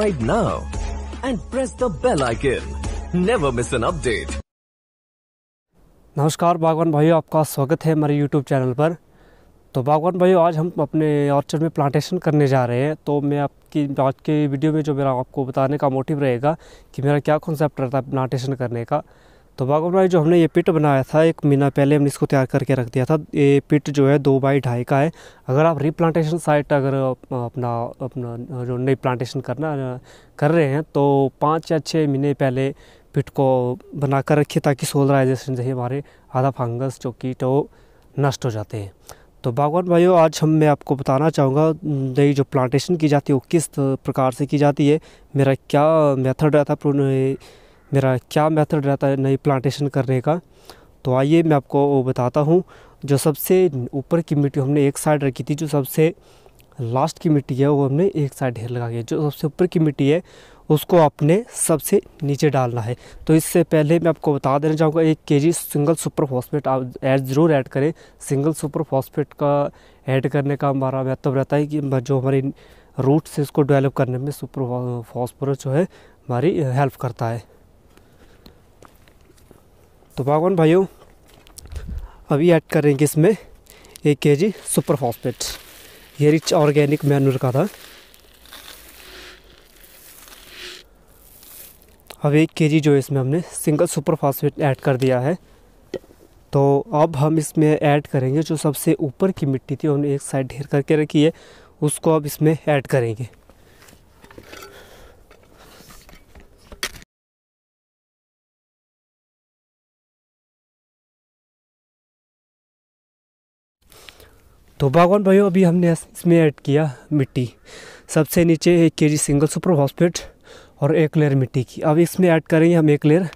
subscribe now and press the bell icon. Never miss an update. नमस्कार बागवान भाइयों आपका स्वागत है हमारे YouTube चैनल पर तो बागवान भाइयों आज हम अपने ऑर्चर्ड में प्लांटेशन करने जा रहे हैं तो मैं आपकी आज के वीडियो में जो मेरा आपको बताने का मोटिव रहेगा कि मेरा क्या कॉन्सेप्ट रहता है प्लांटेशन करने का तो बागो भाई जो हमने ये पिट बनाया था एक महीना पहले हमने इसको तैयार करके रख दिया था ये पिट जो है दो बाई ढाई का है अगर आप रीप्लांटेशन साइट अगर अपना अपना जो नई प्लांटेशन करना कर रहे हैं तो पाँच या छः महीने पहले पिट को बना कर रखिए ताकि सोलराइजेशन है हमारे आधा फंगस जो कीट वो तो नष्ट हो जाते हैं तो बागवान भाइयों आज हम मैं आपको बताना चाहूँगा नई जो प्लांटेशन की जाती है वो किस प्रकार से की जाती है मेरा क्या मेथड रहता है मेरा क्या मेथड रहता है नई प्लांटेशन करने का तो आइए मैं आपको वो बताता हूँ जो सबसे ऊपर की मिट्टी हमने एक साइड रखी थी जो सबसे लास्ट की मिट्टी है वो हमने एक साइड ढेर लगा के जो सबसे ऊपर की मिट्टी है उसको आपने सबसे नीचे डालना है तो इससे पहले मैं आपको बता देना चाहूँगा एक जी सिंगल सुपर फॉस्फेट आप ऐड ज़रूर ऐड करें सिंगल सुपर फॉस्फेट का ऐड करने का हमारा महत्व मतलब रहता है कि जो हमारी रूट्स है इसको डेवलप करने में सुपर फॉस्फोरस जो है हमारी हेल्प करता है तो भागवान भाइयों अभी ऐड करेंगे इसमें एक के जी सुपर फॉस्फेट ये रिच ऑर्गेनिक मैनूर का था अब एक के जी जो है इसमें हमने सिंगल सुपर फॉस्फेट ऐड कर दिया है तो अब हम इसमें ऐड करेंगे जो सबसे ऊपर की मिट्टी थी हमने एक साइड ढेर करके रखी है उसको अब इसमें ऐड करेंगे तो बागवान भाइयों अभी हमने इसमें ऐड किया मिट्टी सबसे नीचे एक K G single super phosphate और एक लेयर मिट्टी की अब इसमें ऐड करेंगे हम एक लेयर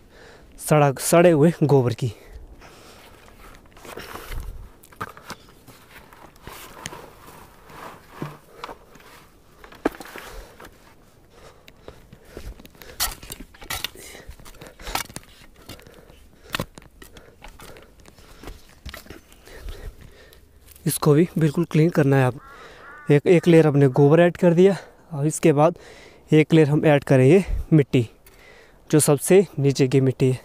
सड़ा सड़े हुए गोबर की इसको भी बिल्कुल क्लीन करना है आप एक एक लेयर हमने गोबर ऐड कर दिया और इसके बाद एक लेयर हम ऐड करेंगे मिट्टी जो सबसे नीचे की मिट्टी है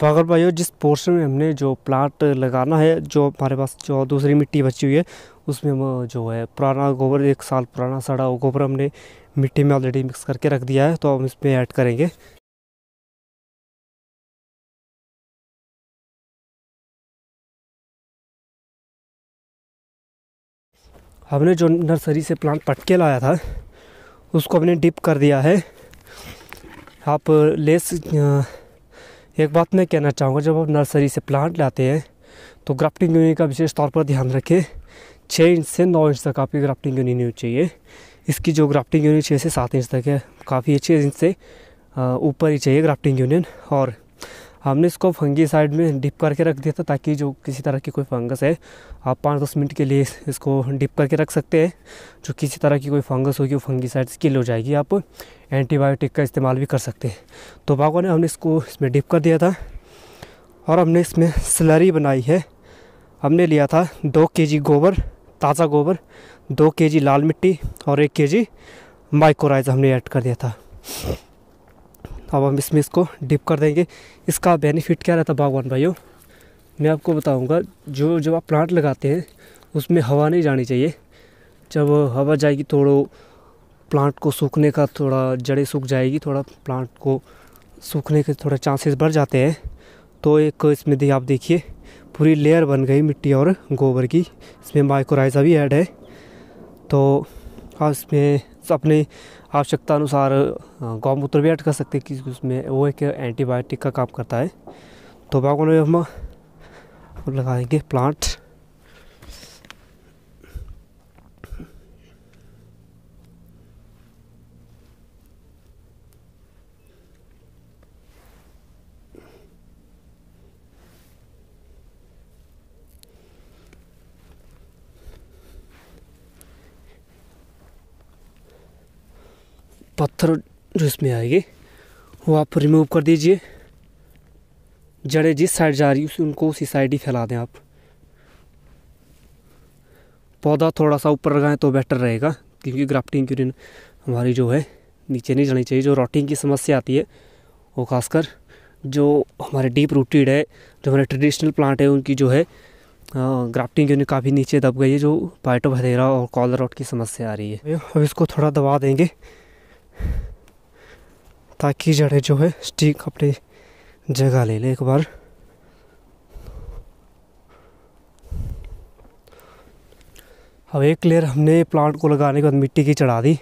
तो अगर भाइयों जिस पोर्शन में हमने जो प्लांट लगाना है जो हमारे पास जो दूसरी मिट्टी बची हुई है उसमें हम जो है पुराना गोबर एक साल पुराना सड़ा हुआ गोबर हमने मिट्टी में ऑलरेडी मिक्स करके रख दिया है तो हम इसमें ऐड करेंगे हमने जो नर्सरी से प्लांट पटके लाया था उसको हमने डिप कर दिया है आप लेस एक बात मैं कहना चाहूँगा जब आप नर्सरी से प्लांट लाते हैं तो ग्राफ्टिंग यूनियन का विशेष तौर पर ध्यान रखें छः इंच से नौ इंच तक आपकी ग्राफ्टिंग यूनियन होनी चाहिए इसकी जो ग्राफ्टिंग यूनियन छः से सात इंच तक है काफ़ी अच्छे इंच से ऊपर ही चाहिए ग्राफ्टिंग यूनियन और हमने इसको फंगी साइड में डिप करके रख दिया था ताकि जो किसी तरह की कोई फंगस है आप पाँच दस मिनट के लिए इसको डिप करके रख सकते हैं जो किसी तरह की कोई फंगस होगी वो फंगी साइड से किल हो जाएगी आप एंटीबायोटिक का इस्तेमाल भी कर सकते हैं तो बागों ने हमने इसको इसमें डिप कर दिया था और हमने इसमें स्लरी बनाई है हमने लिया था दो के गोबर ताज़ा गोबर दो के लाल मिट्टी और एक के जी हमने ऐड कर दिया था तो अब हम इसमें इसको डिप कर देंगे इसका बेनिफिट क्या रहता है बागवान भाइयों मैं आपको बताऊंगा जो जब आप प्लांट लगाते हैं उसमें हवा नहीं जानी चाहिए जब हवा जाएगी थोड़ा प्लांट को सूखने का थोड़ा जड़ें सूख जाएगी थोड़ा प्लांट को सूखने के थोड़ा चांसेस बढ़ जाते हैं तो एक इसमें आप देखिए पूरी लेयर बन गई मिट्टी और गोबर की इसमें माइक्रोराइजा भी ऐड है तो आप इसमें अपनी आवश्यकता अनुसार गौमूत्र भी ऐड कर सकते हैं कि उसमें वो एक एंटीबायोटिक का काम करता है तो बागवानों में हम लगाएंगे प्लांट पत्थर जो इसमें आएंगे वो आप रिमूव कर दीजिए जड़ें जिस साइड जा रही है उनको उसी साइड ही फैला दें आप पौधा थोड़ा सा ऊपर लगाएं तो बेटर रहेगा क्योंकि ग्राफ्टिंग क्यूरिन हमारी जो है नीचे नहीं जानी चाहिए जो रॉटिंग की समस्या आती है वो खासकर जो हमारे डीप रूटेड है जो हमारे ट्रेडिशनल प्लांट है उनकी जो है ग्राफ्टिंग क्यूरिन काफ़ी नीचे दब गई है जो पाइटो बधेरा और कॉलर रॉट की समस्या आ रही है अब इसको थोड़ा दबा देंगे ताकि जड़े जो है स्टिक अपने जगह ले ले एक बार अब एक लेयर हमने प्लांट को लगाने के बाद मिट्टी की चढ़ा दी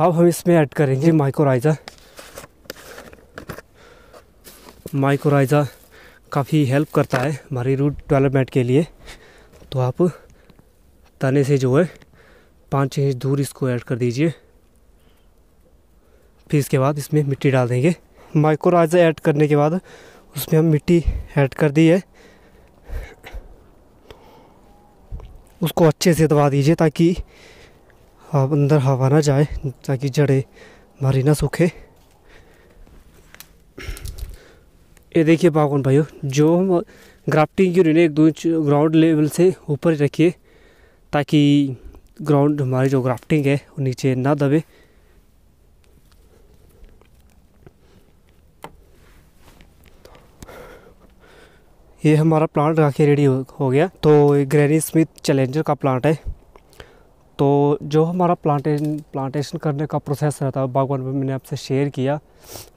अब हम इसमें ऐड करेंगे माइक्रोराइजा माइक्रोराइजा काफ़ी हेल्प करता है हमारी रूट डेवलपमेंट के लिए तो आप तने से जो है पाँच इंच दूर इसको ऐड कर दीजिए फिर इसके बाद इसमें मिट्टी डाल देंगे माइक्रोराइजर ऐड करने के बाद उसमें हम मिट्टी ऐड कर दी है उसको अच्छे से दबा दीजिए ताकि अंदर हवा ना जाए ताकि जड़ें भारी ना सूखे ये देखिए बागवान भाइयों जो हम ग्राफ्टिंग की उन्हें एक दो इंच ग्राउंड लेवल से ऊपर रखिए ताकि ग्राउंड हमारी जो ग्राफ्टिंग है वो नीचे ना दबे ये हमारा प्लांट रखे रेडी हो गया तो ग्रैनी स्मिथ चैलेंजर का प्लांट है तो जो हमारा प्लांटे प्लांटेशन करने का प्रोसेस रहता है बागवान में मैंने आपसे शेयर किया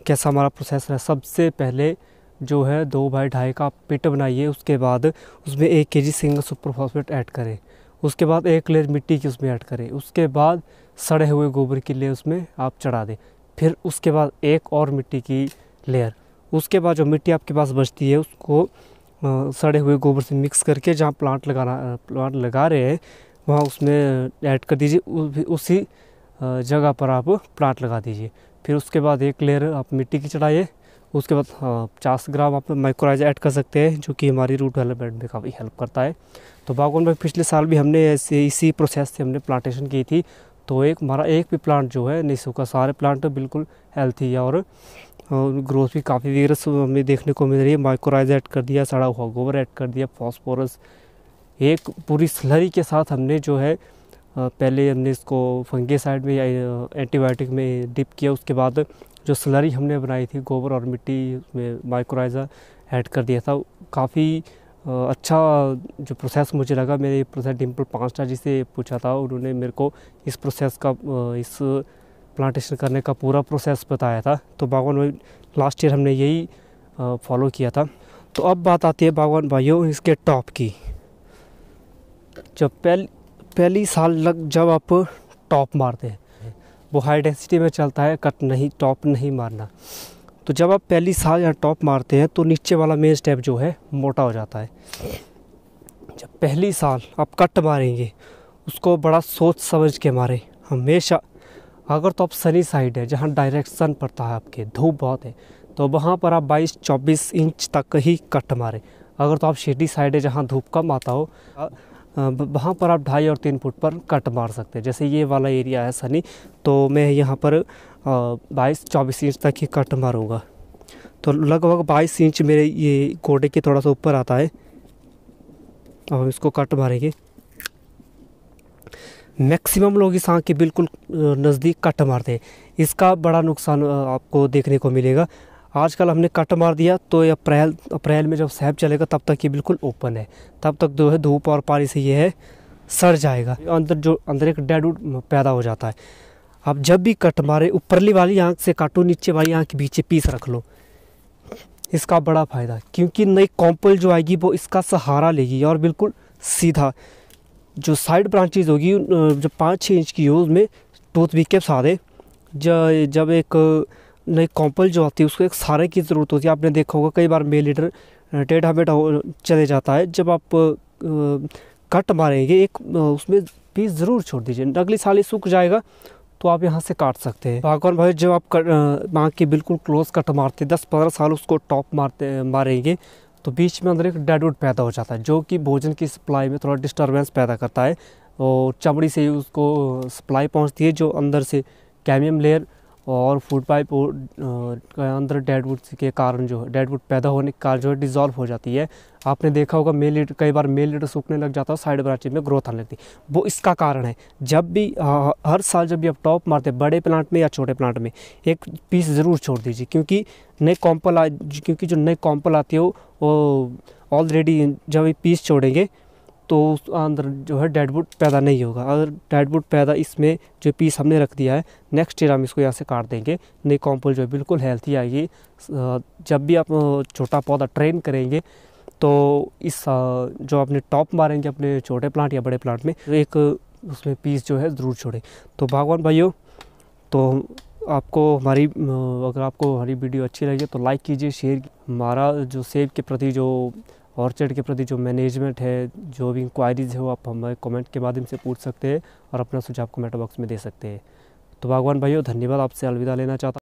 कैसा हमारा प्रोसेस रहा सबसे पहले जो है दो बाई ढाई का पिट बनाइए उसके बाद उसमें एक K G single super phosphate add करें उसके बाद एक लेयर मिट्टी की उसमें ऐड करें उसके बाद सड़े हुए गोबर की लेयर उसमें आप चढ़ा दें फिर उसके बाद एक और मिट्टी की लेयर उसके बाद जो मिट्टी आपके पास बचती है उसको सड़े हुए गोबर से मिक्स करके जहाँ प्लांट लगाना प्लांट लगा रहे हैं वहाँ उसमें ऐड कर दीजिए उसी जगह पर आप प्लांट लगा दीजिए फिर उसके बाद एक लेयर आप मिट्टी की चढ़ाइए उसके बाद पचास ग्राम आप माइक्रोराइज ऐड कर सकते हैं जो कि हमारी रूट डेवलपमेंट में काफ़ी हेल्प करता है तो बागवान में पिछले साल भी हमने ऐसे इसी प्रोसेस से हमने प्लांटेशन की थी तो एक हमारा एक भी प्लांट जो है नहीं सूखा सारे प्लांट बिल्कुल हेल्थी है और ग्रोथ भी काफ़ी वीरस हमें देखने को मिल रही है माइक्रोराइज ऐड कर दिया सड़ा हुआ गोबर ऐड कर दिया फॉस्फोरस एक पूरी स्लरी के साथ हमने जो है पहले हमने इसको साइड में या एंटीबायोटिक में डिप किया उसके बाद जो स्लरी हमने बनाई थी गोबर और मिट्टी में माइक्रोराइजा ऐड कर दिया था काफ़ी अच्छा जो प्रोसेस मुझे लगा मेरे प्रोसेस डिम्पल पाँच जिसे पूछा था उन्होंने मेरे को इस प्रोसेस का इस प्लांटेशन करने का पूरा प्रोसेस बताया था तो बागवान भाई लास्ट ईयर हमने यही फॉलो किया था तो अब बात आती है बागवान भाइयों इसके टॉप की जब पहल पहली साल लग जब आप टॉप मारते हैं वो हाई डेंसिटी में चलता है कट नहीं टॉप नहीं मारना तो जब आप पहली साल या टॉप मारते हैं तो नीचे वाला मेन स्टेप जो है मोटा हो जाता है जब पहली साल आप कट मारेंगे उसको बड़ा सोच समझ के मारें हमेशा अगर तो आप सनी साइड है जहाँ डायरेक्ट सन पड़ता है आपके धूप बहुत है तो वहाँ पर आप 22-24 इंच तक ही कट मारें अगर तो आप शेडी साइड है जहाँ धूप कम आता हो वहाँ पर आप ढाई और तीन फुट पर कट मार सकते हैं जैसे ये वाला एरिया है सनी तो मैं यहाँ पर बाईस चौबीस इंच तक ही कट मारूँगा तो लगभग बाईस इंच मेरे ये गोडे के थोड़ा सा ऊपर आता है अब हम इसको कट मारेंगे मैक्सिमम लोग इस आँख के बिल्कुल नज़दीक कट मारते हैं इसका बड़ा नुकसान आपको देखने को मिलेगा आजकल हमने कट मार दिया तो ये अप्रैल अप्रैल में जब सैप चलेगा तब तक ये बिल्कुल ओपन है तब तक जो है धूप और पानी से ये है सड़ जाएगा अंदर जो अंदर एक डेड उड पैदा हो जाता है आप जब भी कट मारे ऊपरली वाली आँख से काटो नीचे वाली आँख के पीछे पीस रख लो इसका बड़ा फ़ायदा क्योंकि नई कॉम्पल जो आएगी वो इसका सहारा लेगी और बिल्कुल सीधा जो साइड ब्रांचेज होगी जब पाँच छः इंच की हो उसमें टूथ भी के सारे जब एक नई कॉम्पल जो आती है उसको एक सारे की ज़रूरत होती है आपने देखा होगा कई बार मेल लीटर टेढ़ा मेढ़ा चले जाता है जब आप कट मारेंगे एक उसमें पीस ज़रूर छोड़ दीजिए अगले साल ही सूख जाएगा तो आप यहाँ से काट सकते हैं बागवान भाई जब आप कट के बिल्कुल क्लोज कट मारते दस पंद्रह साल उसको टॉप मारते मारेंगे तो बीच में अंदर एक डेडवुड पैदा हो जाता है जो कि भोजन की सप्लाई में थोड़ा डिस्टर्बेंस पैदा करता है और चमड़ी से उसको सप्लाई पहुंचती है जो अंदर से कैमियम लेयर और फूड पाइप के अंदर डेडवुड के कारण जो है डेडवुड पैदा होने के कारण जो है डिजॉल्व हो जाती है आपने देखा होगा मेल लीटर कई बार मेल लीटर सूखने लग जाता है साइड ब्रांचेज में ग्रोथ आने लगती है वो इसका कारण है जब भी आ, हर साल जब भी आप टॉप मारते हैं बड़े प्लांट में या छोटे प्लांट में एक पीस ज़रूर छोड़ दीजिए क्योंकि नए कॉम्पल क्योंकि जो नए कॉम्पल आती है वो ऑलरेडी जब ये पीस छोड़ेंगे तो उस अंदर जो है डेडवुड पैदा नहीं होगा अगर डेडवुड पैदा इसमें जो पीस हमने रख दिया है नेक्स्ट ईयर हम इसको यहाँ से काट देंगे नई कॉम्पोल जो है बिल्कुल हेल्थी आएगी जब भी आप छोटा पौधा ट्रेन करेंगे तो इस जो अपने टॉप मारेंगे अपने छोटे प्लांट या बड़े प्लांट में तो एक उसमें पीस जो है ज़रूर छोड़ें तो भगवान भाइयों तो आपको हमारी अगर आपको हमारी वीडियो अच्छी लगी तो लाइक कीजिए शेयर हमारा जो सेब के प्रति जो ऑर्चर्ड के प्रति जो मैनेजमेंट है जो भी इंक्वायरीज़ है वो आप हमें कमेंट के माध्यम से पूछ सकते हैं और अपना सुझाव कमेंट बॉक्स में दे सकते हैं तो भगवान भाइयों धन्यवाद आपसे अलविदा लेना चाहता